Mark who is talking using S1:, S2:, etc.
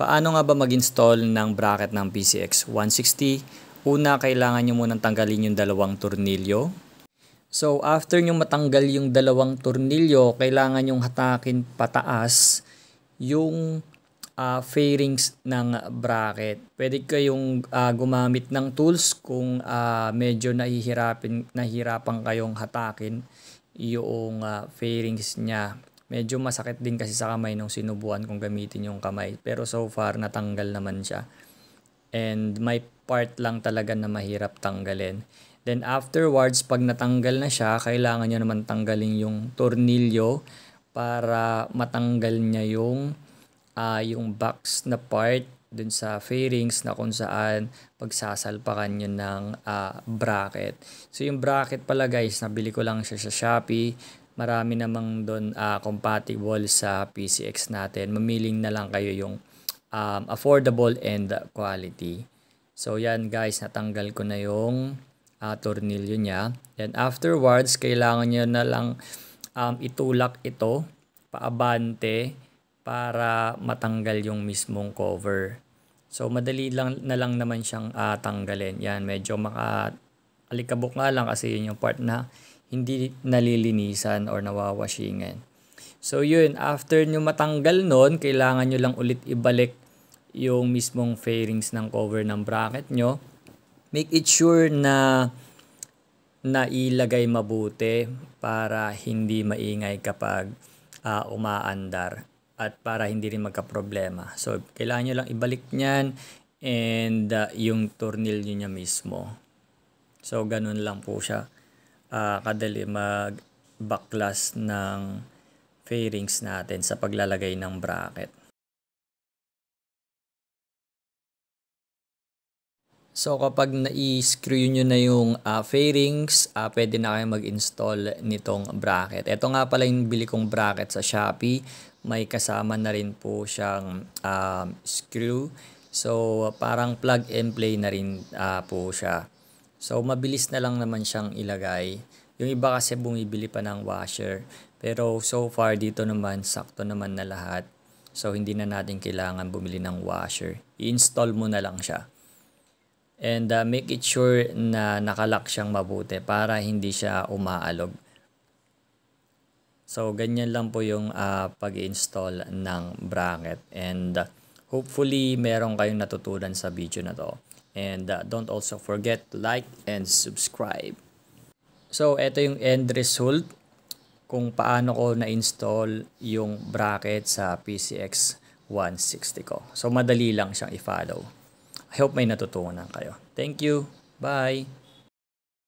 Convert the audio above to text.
S1: Paano nga ba mag-install ng bracket ng PCX 160? Una, kailangan nyo munang tanggalin yung dalawang tornilyo. So, after nyo matanggal yung dalawang tornilyo, kailangan nyong hatakin pataas yung uh, fairings ng bracket. Pwede kayong uh, gumamit ng tools kung uh, medyo nahihirapin, nahirapan kayong hatakin yung uh, fairings niya. Medyo masakit din kasi sa kamay nung sinubuan kong gamitin yung kamay. Pero so far, natanggal naman siya. And may part lang talaga na mahirap tanggalin. Then afterwards, pag natanggal na siya, kailangan nyo naman tanggalin yung tornilyo para matanggal niya yung, uh, yung box na part dun sa fairings na kung saan pagsasalpakan nyo ng uh, bracket. So yung bracket pala guys, nabili ko lang siya sa Shopee marami namang doon uh, compatible sa PCX natin. Mamiling na lang kayo yung um, affordable and quality. So yan guys, natanggal ko na yung uh, tornilyo niya. And afterwards, kailangan nyo na lang um, itulak ito paabante para matanggal yung mismong cover. So madali lang na lang naman siyang uh, tanggalin. Yan, medyo maka Alikabok nga lang kasi yun yung part na hindi nalilinisan or nawawashingan. So yun, after nyo matanggal nun, kailangan nyo lang ulit ibalik yung mismong fairings ng cover ng bracket nyo. Make it sure na nailagay mabuti para hindi maingay kapag uh, umaandar at para hindi rin magka-problema. So, kailangan nyo lang ibalik nyan and uh, yung tornilyo niya mismo. So, ganun lang po siya. Uh, kadali mag-backlash ng fairings natin sa paglalagay ng bracket. So kapag na-screw nyo na yung uh, ah, fairings, uh, ah, pwede na kayo mag-install nitong bracket. Ito nga pala yung bili kong bracket sa Shopee. May kasama na rin po siyang um, screw. So parang plug and play na rin uh, po siya. So, mabilis na lang naman siyang ilagay. Yung iba kasi bumibili pa ng washer. Pero so far dito naman, sakto naman na lahat. So, hindi na natin kailangan bumili ng washer. I-install mo na lang siya. And uh, make it sure na nakalock siyang mabuti para hindi siya umaalog. So, ganyan lang po yung uh, pag-install ng bracket. And uh, hopefully, meron kayong natutunan sa video na to. And uh, don't also forget to like and subscribe. So, ito yung end result kung paano ko na-install yung bracket sa PCX 160 ko. So, madali lang siyang i-follow. I hope may natutunan kayo. Thank you. Bye!